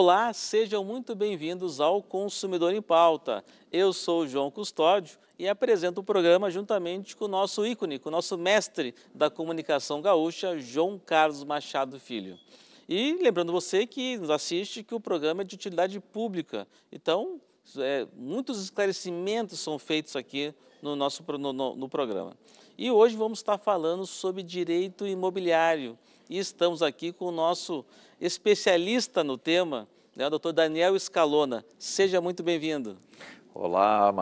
Olá, sejam muito bem-vindos ao Consumidor em Pauta. Eu sou o João Custódio e apresento o programa juntamente com o nosso ícone, com o nosso mestre da comunicação gaúcha, João Carlos Machado Filho. E lembrando você que nos assiste que o programa é de utilidade pública. Então, é, muitos esclarecimentos são feitos aqui no nosso no, no, no programa. E hoje vamos estar falando sobre direito imobiliário. E estamos aqui com o nosso especialista no tema, né, doutor Daniel Escalona. Seja muito bem-vindo. Olá,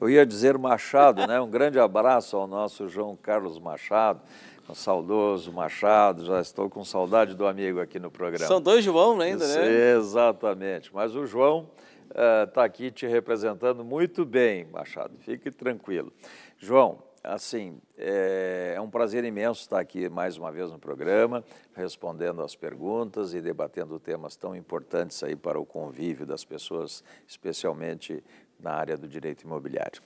eu ia dizer Machado, né? Um grande abraço ao nosso João Carlos Machado, um saudoso Machado. Já estou com saudade do amigo aqui no programa. São dois João ainda, né? Exatamente. Mas o João está eh, uh, aqui te representando muito bem, Machado. Fique tranquilo. João, assim, é, é, um prazer imenso estar aqui mais uma vez no programa, respondendo às perguntas e debatendo temas tão importantes aí para o convívio das pessoas, especialmente na área do direito imobiliário.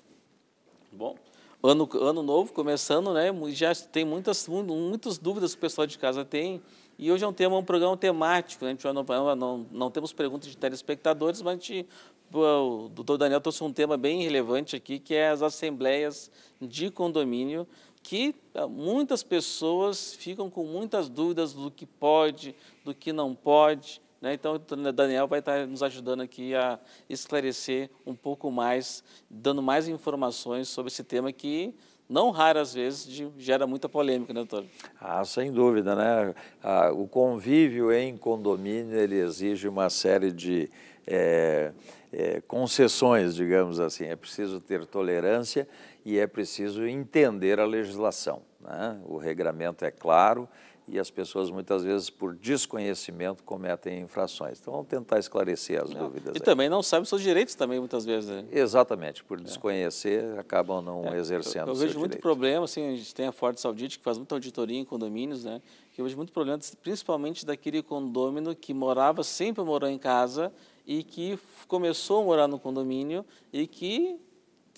Bom, ano, ano novo começando, né? Já tem muitas, muitas dúvidas que o pessoal de casa tem e hoje é um tema, um programa temático. Né? A gente não, não, não temos perguntas de telespectadores, mas a gente, o doutor Daniel trouxe um tema bem relevante aqui, que é as assembleias de condomínio, que ah, muitas pessoas ficam com muitas dúvidas do que pode, do que não pode. Né? Então, o Daniel vai estar nos ajudando aqui a esclarecer um pouco mais, dando mais informações sobre esse tema que não raras vezes de, gera muita polêmica, né, doutor? Ah, sem dúvida, né? Ah, o convívio em condomínio ele exige uma série de é, é, concessões, digamos assim. É preciso ter tolerância e é preciso entender a legislação. Né? O regulamento é claro e as pessoas muitas vezes por desconhecimento cometem infrações. Então vamos tentar esclarecer as é. dúvidas. E aí. também não sabem seus direitos também muitas vezes. Né? Exatamente, por é. desconhecer é. acabam não é. exercendo. Eu, eu vejo muito direito. problema, assim, a gente tem a Forte Saudita que faz muita auditoria em condomínios, né? Que eu vejo muito problema, principalmente daquele condômino que morava sempre morou em casa e que começou a morar no condomínio e que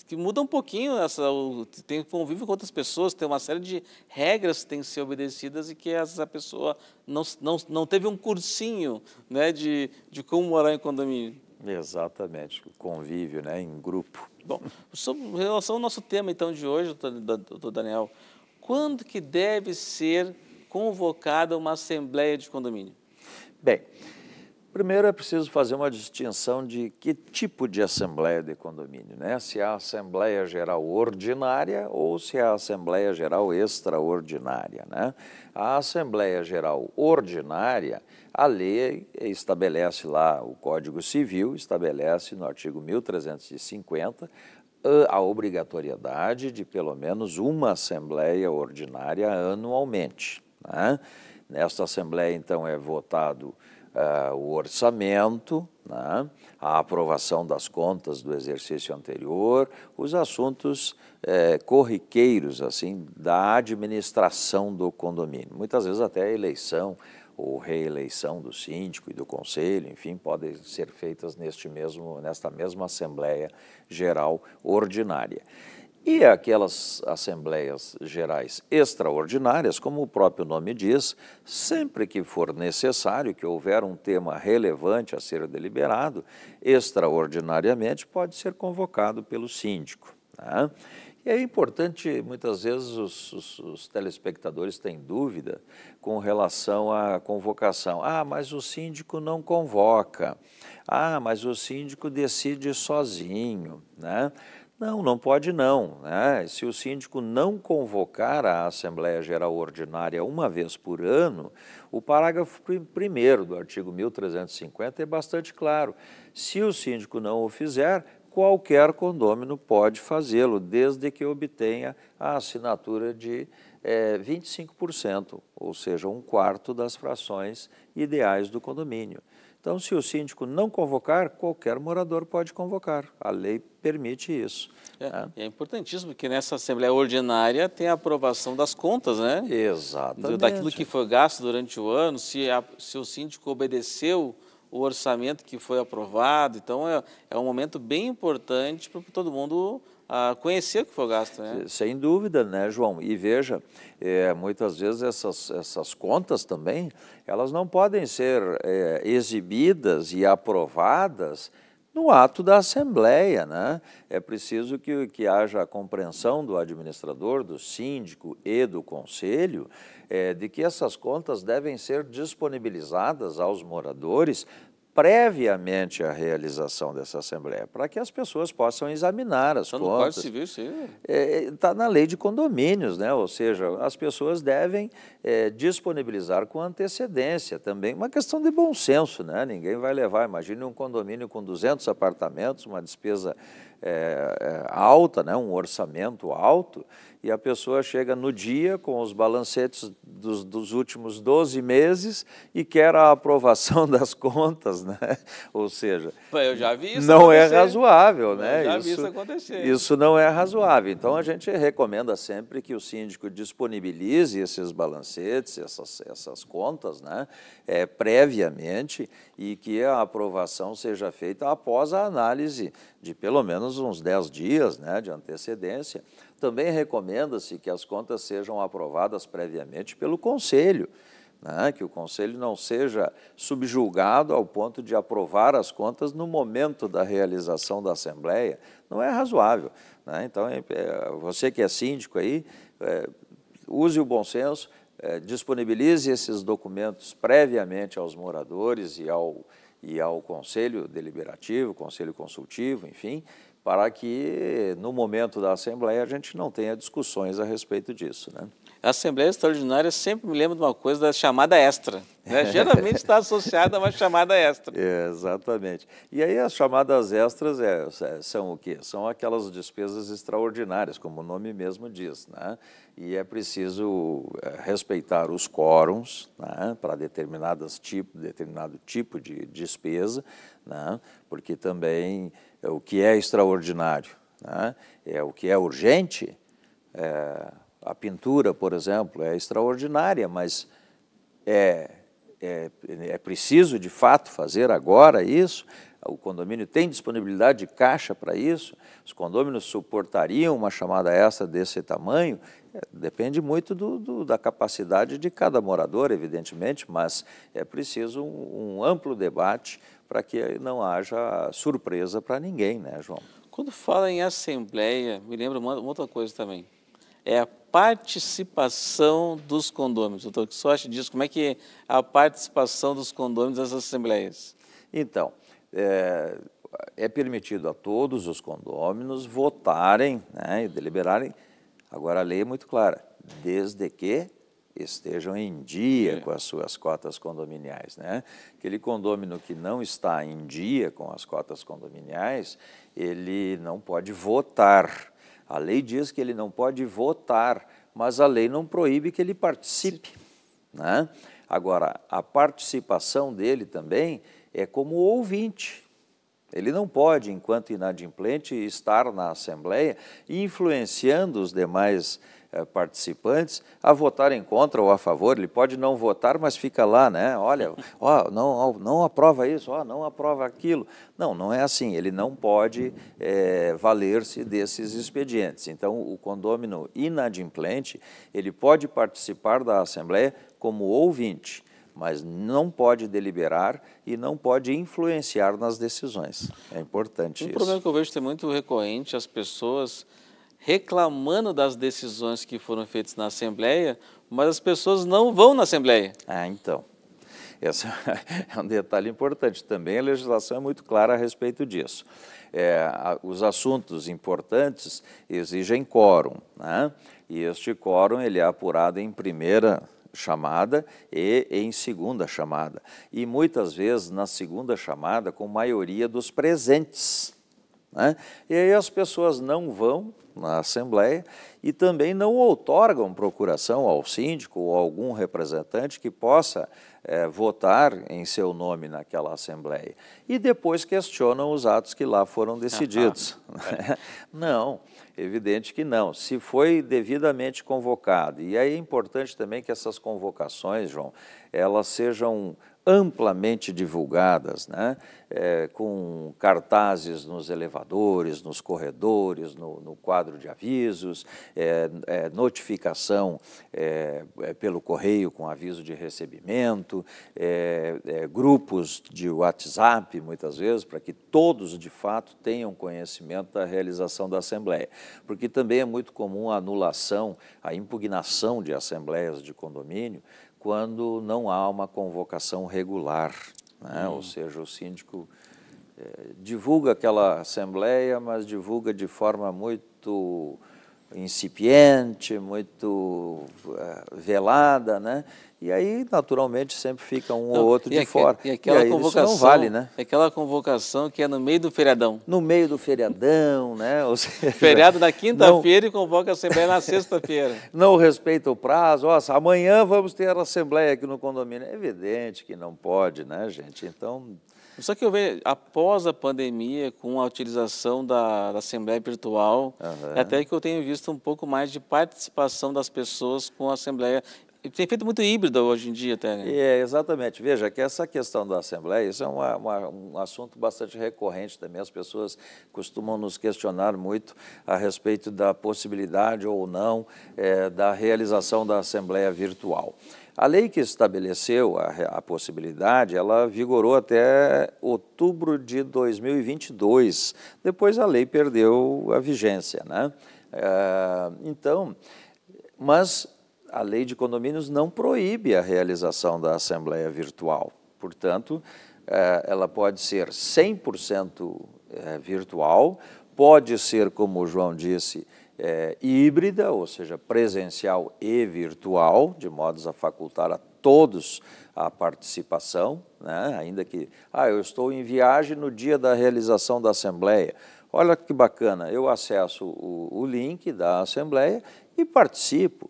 que muda um pouquinho essa, o, tem convívio com outras pessoas, tem uma série de regras que têm que ser obedecidas e que essa pessoa não, não, não teve um cursinho né, de, de como morar em condomínio. Exatamente, convívio né, em grupo. Bom, sobre em relação ao nosso tema então de hoje, doutor Daniel, quando que deve ser convocada uma assembleia de condomínio? Bem, Primeiro é preciso fazer uma distinção de que tipo de assembleia de condomínio, né? Se é a assembleia geral ordinária ou se é a assembleia geral extraordinária, né? A assembleia geral ordinária, a lei estabelece lá o Código Civil, estabelece no artigo 1350 a obrigatoriedade de pelo menos uma assembleia ordinária anualmente. Né? Nesta assembleia então é votado uh, o orçamento, né, a aprovação das contas do exercício anterior, os assuntos eh, corriqueiros assim da administração do condomínio. Muitas vezes até a eleição ou reeleição do síndico e do conselho, enfim, podem ser feitas neste mesmo, nesta mesma Assembleia Geral Ordinária e aquelas assembleias gerais extraordinárias, como o próprio nome diz, sempre que for necessário que houver um tema relevante a ser deliberado, extraordinariamente pode ser convocado pelo síndico. Né? E é importante, muitas vezes os, os, os, telespectadores têm dúvida com relação à convocação. Ah, mas o síndico não convoca. Ah, mas o síndico decide sozinho. Né? Não, não pode não. Né? Se o síndico não convocar a Assembleia Geral Ordinária uma vez por ano, o parágrafo 1 do artigo 1350 é bastante claro. Se o síndico não o fizer, qualquer condômino pode fazê-lo, desde que obtenha a assinatura de é, eh, 25%, ou seja, um quarto das frações ideais do condomínio. Então, se o síndico não convocar, qualquer morador pode convocar. A lei permite isso. É, né? é importantíssimo que nessa Assembleia Ordinária tenha a aprovação das contas, né? Exatamente. Daquilo que foi gasto durante o ano, se, a, se o síndico obedeceu o orçamento que foi aprovado. Então, é, é um momento bem importante para todo mundo a conhecer o que foi gasto. Né? Sem dúvida, né, João? E veja, é, muitas vezes essas, essas contas também, elas não podem ser é, exibidas e aprovadas no ato da Assembleia. Né? É preciso que, que haja a compreensão do administrador, do síndico e do Conselho é, de que essas contas devem ser disponibilizadas aos moradores previamente à realização dessa Assembleia, para que as pessoas possam examinar as contas contas. pode se ver sim. Está é, tá na lei de condomínios, né? ou seja, as pessoas devem é, disponibilizar com antecedência também. Uma questão de bom senso, né? ninguém vai levar. Imagine um condomínio com 200 apartamentos, uma despesa é, é, alta, né? um orçamento alto, e a pessoa chega no dia com os balancetes dos, dos últimos 12 meses e quer a aprovação das contas, né? Ou seja, eu já vi isso não é acontecer. é razoável, né? Eu já isso, vi isso acontecer. Isso não é razoável. Então a gente recomenda sempre que o síndico disponibilize esses balancetes, essas, essas contas, né? É, previamente e que a aprovação seja feita após a análise de pelo menos uns 10 dias, né? De antecedência. Também recomenda-se que as contas sejam aprovadas previamente pelo conselho né, que o Conselho não seja subjulgado ao ponto de aprovar as contas no momento da realização da Assembleia, não é razoável. Né? Então, é, é, você que é síndico aí, é, use o bom senso, é, disponibilize esses documentos previamente aos moradores e ao, e ao Conselho Deliberativo, Conselho Consultivo, enfim, para que no momento da Assembleia a gente não tenha discussões a respeito disso. Né? a Assembleia Extraordinária sempre me lembra de uma coisa da chamada extra. Né? Geralmente está associada a uma chamada extra. É, exatamente. E aí as chamadas extras é, é, são o quê? São aquelas despesas extraordinárias, como o nome mesmo diz. Né? E é preciso é, respeitar os quórums né? para determinados tipo, determinado tipo de despesa, né? porque também o que é extraordinário né? é o que é urgente. É, a pintura, por exemplo, é extraordinária, mas é, é, é preciso de fato fazer agora isso. O condomínio tem disponibilidade de caixa para isso. Os condôminos suportariam uma chamada essa desse tamanho. É, depende muito do, do, da capacidade de cada morador, evidentemente, mas é preciso um, um amplo debate para que não haja surpresa para ninguém, né, João? Quando fala em assembleia, me lembra uma, uma outra coisa também é a participação dos condôminos. O doutor Sochi diz como é que é a participação dos condôminos nas assembleias. Então, é, é, permitido a todos os condôminos votarem né, e deliberarem. Agora, a lei é muito clara, desde que estejam em dia é. com as suas cotas condominiais. Né? Aquele condômino que não está em dia com as cotas condominiais, ele não pode votar a lei diz que ele não pode votar, mas a lei não proíbe que ele participe. Né? Agora, a participação dele também é como ouvinte. Ele não pode, enquanto inadimplente, estar na Assembleia influenciando os demais eh, participantes a votarem contra ou a favor. Ele pode não votar, mas fica lá, né? Olha, ó, não, ó, não aprova isso, ó, não aprova aquilo. Não, não é assim. Ele não pode é, valer-se desses expedientes. Então, o condômino inadimplente, ele pode participar da Assembleia como ouvinte, mas não pode deliberar e não pode influenciar nas decisões. É importante um isso. Um problema que eu vejo ser é muito recorrente, as pessoas reclamando das decisões que foram feitas na Assembleia, mas as pessoas não vão na Assembleia. Ah, então. Esse é um detalhe importante também. A legislação é muito clara a respeito disso. É, os assuntos importantes exigem quórum, né? e este quórum ele é apurado em primeira chamada e em segunda chamada. E muitas vezes na segunda chamada com maioria dos presentes. Né? E aí as pessoas não vão na Assembleia e também não outorgam procuração ao síndico ou algum representante que possa é, votar em seu nome naquela Assembleia. E depois questionam os atos que lá foram decididos. não, evidente que não. Se foi devidamente convocado, e aí é importante também que essas convocações, João, elas sejam amplamente divulgadas, né? É, com cartazes nos elevadores, nos corredores, no, no quadro de avisos, é, é, notificação é, é, pelo correio com aviso de recebimento, é, grupos de WhatsApp, muitas vezes, para que todos de fato tenham conhecimento sustenta a realização da Assembleia. Porque também é muito comum a anulação, a impugnação de assembleias de condomínio, quando não há uma convocação regular. Né? Hum. Ou seja, o síndico eh, divulga aquela assembleia, mas divulga de forma muito incipiente, muito eh, velada, né? E aí, naturalmente, sempre fica um não, ou outro de fora. E aquela e aí, convocação não vale, né? É aquela convocação que é no meio do feriadão. No meio do feriadão, né? Seja, Feriado na quinta-feira e convoca a assembleia na sexta-feira. não respeita o prazo. Nossa, amanhã vamos ter a assembleia aqui no condomínio. É evidente que não pode, né, gente? Então só que eu vejo, após a pandemia, com a utilização da, da Assembleia Virtual, uhum. até que eu tenho visto um pouco mais de participação das pessoas com a Assembleia. Tem feito muito híbrido hoje em dia até, né? É, exatamente. Veja que essa questão da Assembleia, isso é uma, uma, um assunto bastante recorrente também. As pessoas costumam nos questionar muito a respeito da possibilidade ou não é, da realização da Assembleia Virtual. A lei que estabeleceu a, a, possibilidade, ela vigorou até outubro de 2022. Depois a lei perdeu a vigência, né? É, então, mas a lei de condomínios não proíbe a realização da assembleia virtual. Portanto, é, ela pode ser 100% eh, virtual, pode ser, como o João disse, é, híbrida, ou seja, presencial e virtual, de modos a facultar a todos a participação, né? ainda que, ah, eu estou em viagem no dia da realização da Assembleia. Olha que bacana, eu acesso o, o link da Assembleia e participo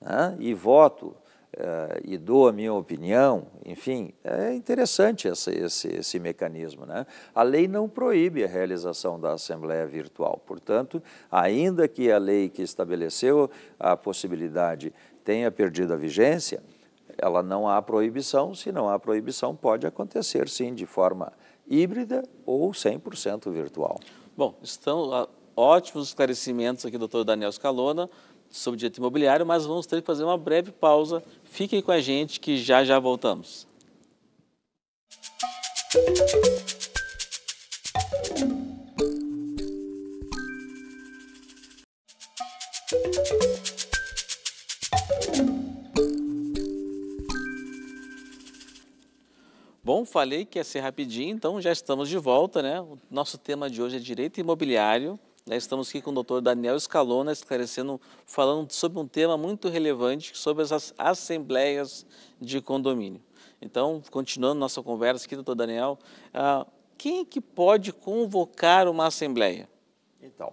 né? e voto uh, e dou a minha opinião, enfim, é interessante essa, esse, esse mecanismo. Né? A lei não proíbe a realização da Assembleia Virtual, portanto, ainda que a lei que estabeleceu a possibilidade tenha perdido a vigência, ela não há proibição, se não há proibição, pode acontecer sim de forma híbrida ou 100% virtual. Bom, estão ótimos esclarecimentos aqui, doutor Daniel Scalona, sobre direito imobiliário, mas vamos ter que fazer uma breve pausa Fiquem com a gente que já já voltamos. Bom, falei que ia ser rapidinho, então já estamos de volta, né? O nosso tema de hoje é direito imobiliário né, estamos aqui com o doutor Daniel Scalona, esclarecendo, falando sobre um tema muito relevante, sobre as assembleias de condomínio. Então, continuando nossa conversa aqui, doutor Daniel, ah, quem é que pode convocar uma assembleia? Então,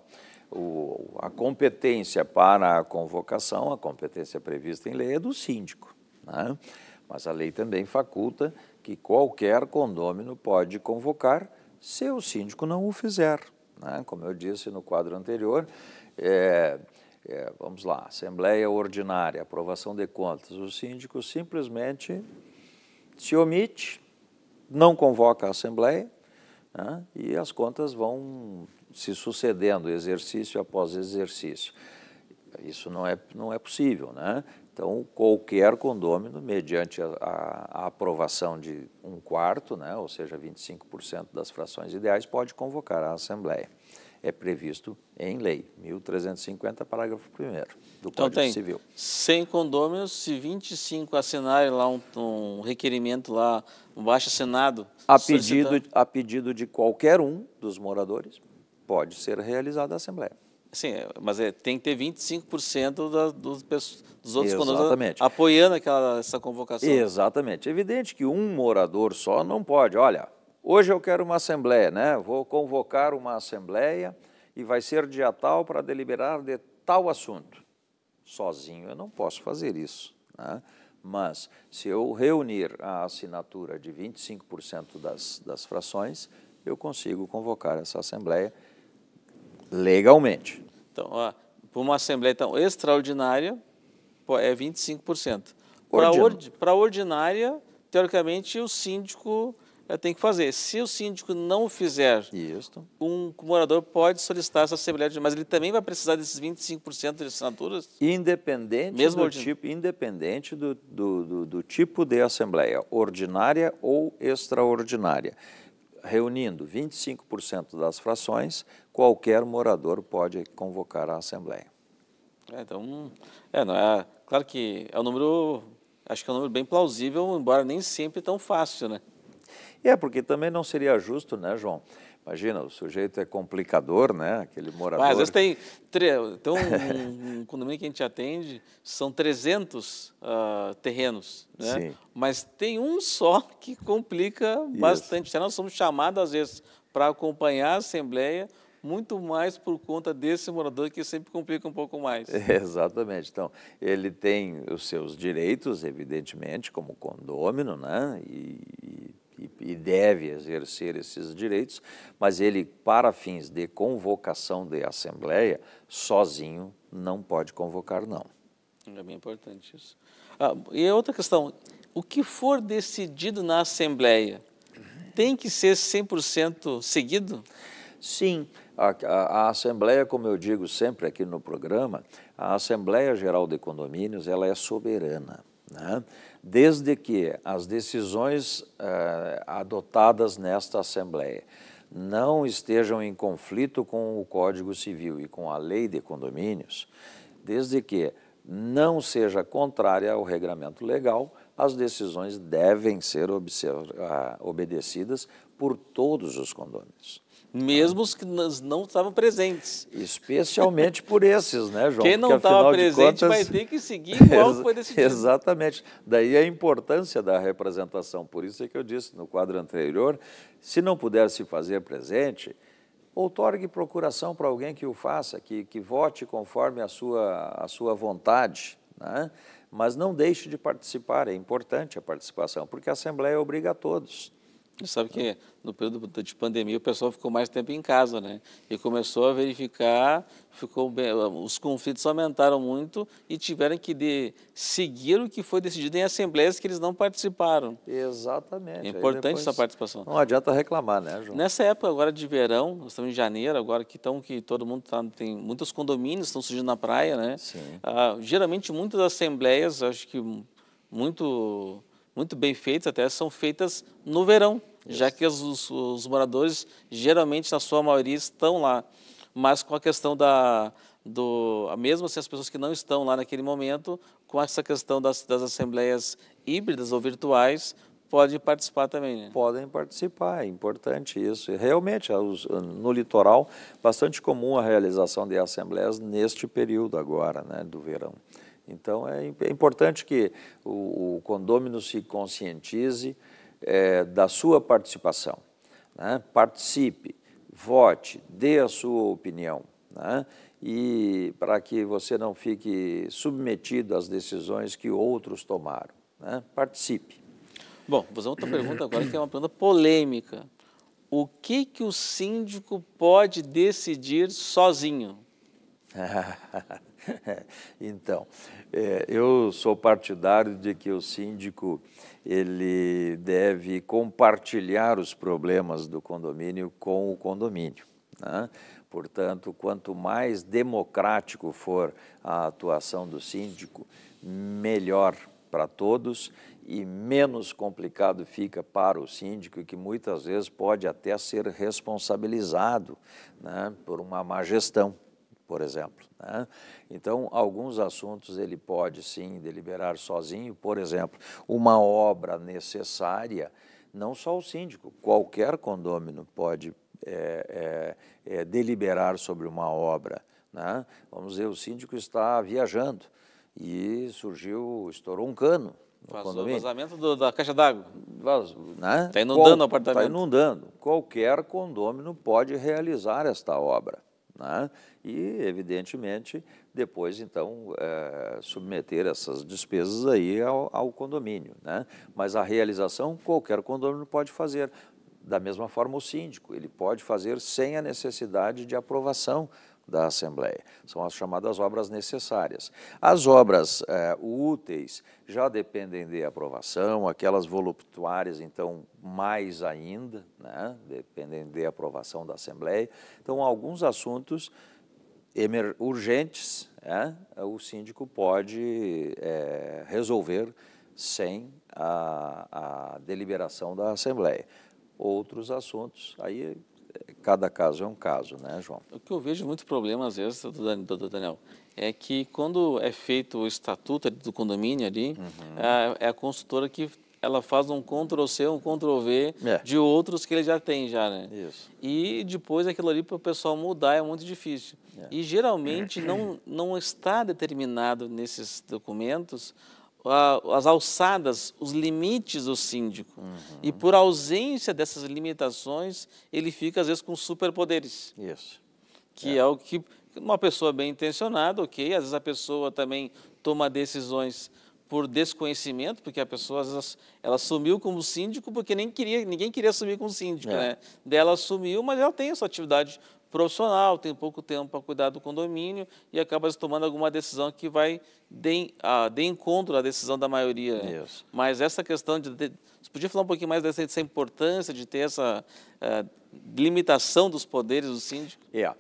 o, a competência para a convocação, a competência prevista em lei é do síndico, né? mas a lei também faculta que qualquer condômino pode convocar se o síndico não o fizer. Né? Como eu disse no quadro anterior, é, é, vamos lá, Assembleia Ordinária, aprovação de contas, o síndico simplesmente se omite, não convoca a Assembleia né? e as contas vão se sucedendo exercício após exercício. Isso não é, não é possível, né? Então, qualquer condômino, mediante a, a, aprovação de um quarto, né, ou seja, 25% das frações ideais, pode convocar a Assembleia. É previsto em lei, 1350, parágrafo 1 do então Código então, tem Civil. 100 condôminos, se 25 assinarem lá um, um requerimento lá, um baixo assinado... A pedido, a pedido de qualquer um dos moradores, pode ser realizada a Assembleia. Sim, é, mas é, tem que ter 25% da, dos, dos outros Exatamente. apoiando aquela, essa convocação. Exatamente. É evidente que um morador só não pode. Olha, hoje eu quero uma assembleia, né? Vou convocar uma assembleia e vai ser dia tal para deliberar de tal assunto. Sozinho eu não posso fazer isso. Né? Mas se eu reunir a assinatura de 25% das, das frações, eu consigo convocar essa assembleia legalmente. Então, para uma assembleia então, extraordinária, é 25%. Para ordinária, teoricamente, o síndico eh, tem que fazer. Se o síndico não fizer, Isso. um morador pode solicitar essa assembleia mas ele também vai precisar desses 25% de assinaturas? Independente, Mesmo do, tipo, independente do, do, do, do tipo de assembleia, ordinária ou extraordinária. Reunindo 25% das frações, qualquer morador pode convocar a Assembleia. É, então, é, não, é, claro que é um número, acho que é um número bem plausível, embora nem sempre tão fácil, né? É, porque também não seria justo, né, João? Imagina, o sujeito é complicador, né? Aquele morador. Mas às vezes tem. Então, um, um condomínio que a gente atende são 300 uh, ah, terrenos, né? Sim. Mas tem um só que complica Isso. bastante. Nós somos chamados, às vezes, para acompanhar a Assembleia muito mais por conta desse morador que sempre complica um pouco mais. É, exatamente. Então, ele tem os seus direitos, evidentemente, como condômino, né? E, e, e deve exercer esses direitos, mas ele, para fins de convocação de assembleia, sozinho não pode convocar, não. É bem importante isso. Ah, e outra questão, o que for decidido na Assembleia tem que ser 100% seguido? Sim, a, a, Assembleia, como eu digo sempre aqui no programa, a Assembleia Geral de Condomínios ela é soberana, né? desde que as decisões uh, adotadas nesta Assembleia não estejam em conflito com o Código Civil e com a Lei de Condomínios, desde que não seja contrária ao regramento legal, as decisões devem ser ah, obedecidas por todos os condôminos mesmo os que não estavam presentes. Especialmente por esses, né, João? Quem não estava presente contas... vai ter que seguir igual foi decidido. Exatamente. Daí a importância da representação. Por isso é que eu disse no quadro anterior, se não puder se fazer presente, outorgue procuração para alguém que o faça, que, que vote conforme a sua, a sua vontade, né? mas não deixe de participar, é importante a participação, porque a Assembleia obriga a todos. Sabe que no período de pandemia o pessoal ficou mais tempo em casa, né? E começou a verificar, ficou bem, os conflitos aumentaram muito e tiveram que de, seguir o que foi decidido em assembleias que eles não participaram. Exatamente. É importante depois, essa participação. Não adianta reclamar, né, João? Nessa época agora de verão, nós estamos em janeiro agora que estão que todo mundo tá, tem muitos condomínios estão surgindo na praia, né? Sim. Ah, geralmente muitas assembleias, acho que muito muito bem feitas, até são feitas no verão, Isso. já que os, os, moradores, geralmente, na sua maioria, estão lá. Mas com a questão da. Do, mesmo assim, as pessoas que não estão lá naquele momento, com essa questão das, das assembleias híbridas ou virtuais, podem participar também. Né? Podem participar, é importante isso. realmente, no litoral, bastante comum a realização de assembleias neste período agora, né, do verão. Então, é, é importante que o, o, condômino se conscientize é, da sua participação. Né? Participe, vote, dê a sua opinião. Né? E para que você não fique submetido às decisões que outros tomaram. Né? Participe. Bom, vou fazer outra pergunta agora que é uma pergunta polêmica. O que, que o síndico pode decidir sozinho? então, é, eu sou partidário de que o síndico ele deve compartilhar os problemas do condomínio com o condomínio. Né? Portanto, quanto mais democrático for a atuação do síndico, melhor para todos e menos complicado fica para o síndico, que muitas vezes pode até ser responsabilizado né, por uma má gestão por exemplo. Né? Então, alguns assuntos ele pode sim deliberar sozinho, por exemplo, uma obra necessária, não só o síndico, qualquer condômino pode é, é, é, deliberar sobre uma obra. Né? Vamos dizer, o síndico está viajando e surgiu, estourou um cano. o vazamento do, da caixa d'água. Está né? Tá inundando Qual, o apartamento. Está inundando. Qualquer condômino pode realizar esta obra. Né? E, evidentemente, depois, então, é, submeter essas despesas aí ao, ao condomínio. Né? Mas a realização, qualquer condomínio pode fazer. Da mesma forma, o síndico, ele pode fazer sem a necessidade de aprovação da Assembleia. São as chamadas obras necessárias. As obras é, úteis já dependem de aprovação, aquelas voluptuárias, então, mais ainda, né, dependem de aprovação da Assembleia. Então, alguns assuntos urgentes, é, o síndico pode é, resolver sem a, a deliberação da Assembleia. Outros assuntos, aí cada caso é um caso, né, João? O que eu vejo muito problema, às vezes, doutor Daniel, é que quando é feito o estatuto do condomínio ali, uhum. é a consultora que ela faz um Ctrl-C, um Ctrl-V é. de outros que ele já tem, já, né? Isso. E depois aquilo ali para o pessoal mudar é muito difícil. É. E geralmente não, não está determinado nesses documentos as alçadas, os limites do síndico. Uhum. E por ausência dessas limitações, ele fica às vezes com superpoderes. Isso. Que é, é o que uma pessoa bem intencionada, ok, às vezes a pessoa também toma decisões por desconhecimento, porque a pessoa às vezes, ela assumiu como síndico porque nem queria, ninguém queria assumir como síndico, é. né? Dela assumiu, mas ela tem a sua atividade profissional, tem pouco tempo para cuidar do condomínio e acaba tomando alguma decisão que vai de, a, de encontro à decisão da maioria. Né? Isso. Mas essa questão de, de, Você podia falar um pouquinho mais dessa, dessa importância de ter essa uh, limitação dos poderes do síndico? É. Yeah.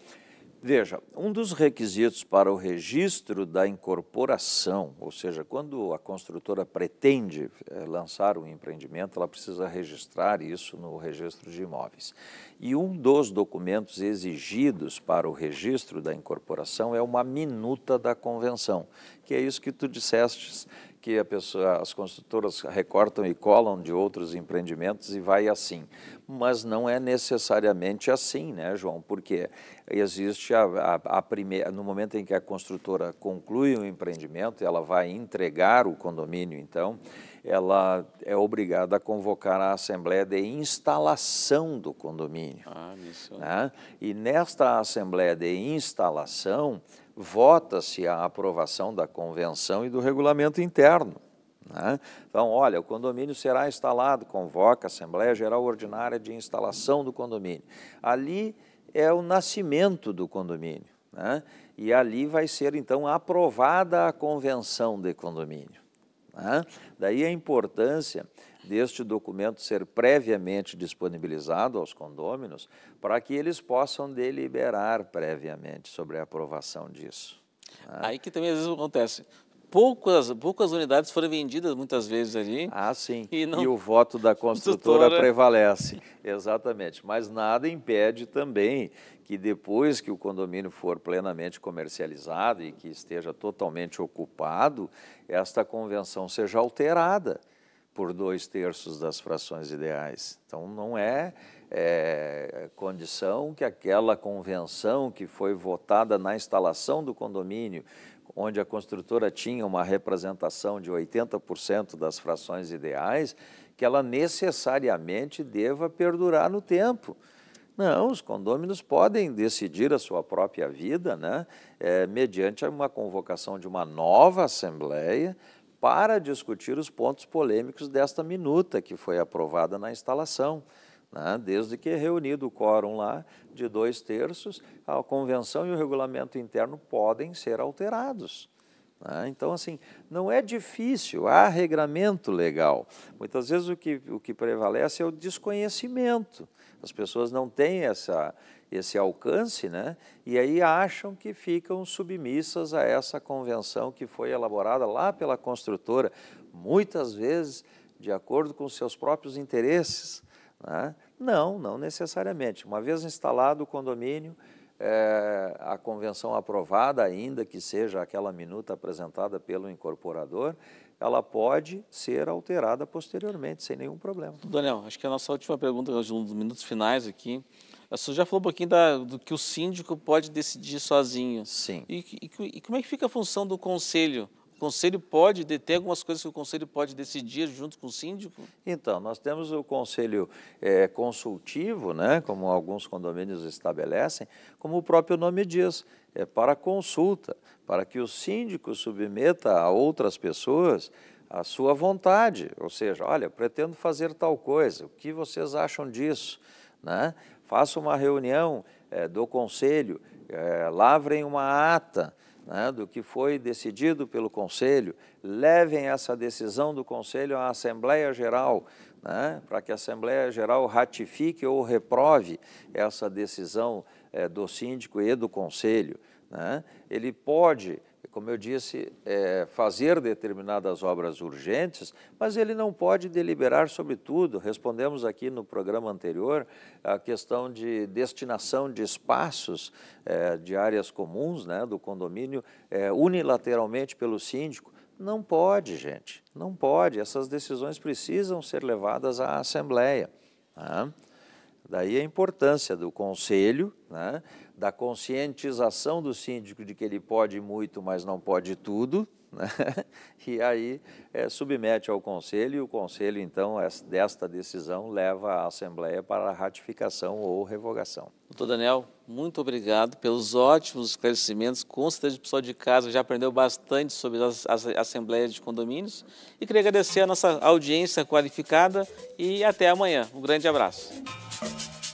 Veja, um dos requisitos para o registro da incorporação, ou seja, quando a construtora pretende eh, lançar um empreendimento, ela precisa registrar isso no registro de imóveis. E um dos documentos exigidos para o registro da incorporação é uma minuta da convenção, que é isso que tu disseste, que pessoa, as construtoras recortam e colam de outros empreendimentos e vai assim. Mas não é necessariamente assim, né, João? Porque existe a, a, a primeira, no momento em que a construtora conclui o um empreendimento, ela vai entregar o condomínio, então, ela é obrigada a convocar a assembleia de instalação do condomínio. Ah, isso. Né? E nesta assembleia de instalação, vota-se a aprovação da convenção e do regulamento interno. Né? Então, olha, o condomínio será instalado, convoca a Assembleia Geral Ordinária de Instalação do Condomínio. Ali é o nascimento do condomínio. Né? E ali vai ser, então, aprovada a convenção de condomínio. Né? Daí a importância deste documento ser previamente disponibilizado aos condôminos para que eles possam deliberar previamente sobre a aprovação disso. Né? Aí que também às vezes acontece. Poucas, poucas unidades foram vendidas muitas vezes ali. Ah, sim. E, não... e o voto da construtora né? prevalece. Exatamente. Mas nada impede também que depois que o condomínio for plenamente comercializado e que esteja totalmente ocupado, esta convenção seja alterada por dois terços das frações ideais. Então, não é, é, condição que aquela convenção que foi votada na instalação do condomínio, onde a construtora tinha uma representação de 80% das frações ideais, que ela necessariamente deva perdurar no tempo. Não, os condôminos podem decidir a sua própria vida, né, é, mediante uma convocação de uma nova assembleia para discutir os pontos polêmicos desta minuta que foi aprovada na instalação né? desde que reunido o quórum lá de dois terços, a convenção e o regulamento interno podem ser alterados. Né? então, assim, não é difícil, há regramento legal. Muitas vezes o que, o que prevalece é o desconhecimento. As pessoas não têm essa, esse alcance, né? e aí acham que ficam submissas a essa convenção que foi elaborada lá pela construtora, muitas vezes de acordo com seus próprios interesses. Né? Não, não necessariamente. Uma vez instalado o condomínio, é, a convenção aprovada, ainda que seja aquela minuta apresentada pelo incorporador, ela pode ser alterada posteriormente, sem nenhum problema. Daniel, acho que a nossa última pergunta, é dos minutos finais aqui, é, você já falou um pouquinho da, do que o síndico pode decidir sozinho. Sim. E, e, e como é que fica a função do conselho conselho pode deter algumas coisas que o conselho pode decidir junto com o síndico? Então, nós temos o conselho é, consultivo, né, como alguns condomínios estabelecem, como o próprio nome diz, é para consulta, para que o síndico submeta a outras pessoas a sua vontade, ou seja, olha, pretendo fazer tal coisa, o que vocês acham disso? Né? Faça uma reunião é, do conselho, é, lavrem uma ata, né, do que foi decidido pelo Conselho, levem essa decisão do Conselho à Assembleia Geral, né, para que a Assembleia Geral ratifique ou reprove essa decisão é, do síndico e do Conselho. Né. Ele pode como eu disse, é, fazer determinadas obras urgentes, mas ele não pode deliberar sobre tudo. Respondemos aqui no programa anterior a questão de destinação de espaços é, de áreas comuns né, do condomínio é, unilateralmente pelo síndico. Não pode, gente, não pode. Essas decisões precisam ser levadas à Assembleia. Tá? Daí a importância do conselho, né, da conscientização do síndico de que ele pode muito, mas não pode tudo, né, e aí é, submete ao conselho, e o conselho, então, desta decisão leva a Assembleia para ratificação ou revogação. Doutor Daniel, muito obrigado pelos ótimos esclarecimentos. Com certeza, o pessoal de casa já aprendeu bastante sobre as, as assembleias de condomínios. E queria agradecer a nossa audiência qualificada e até amanhã. Um grande abraço. you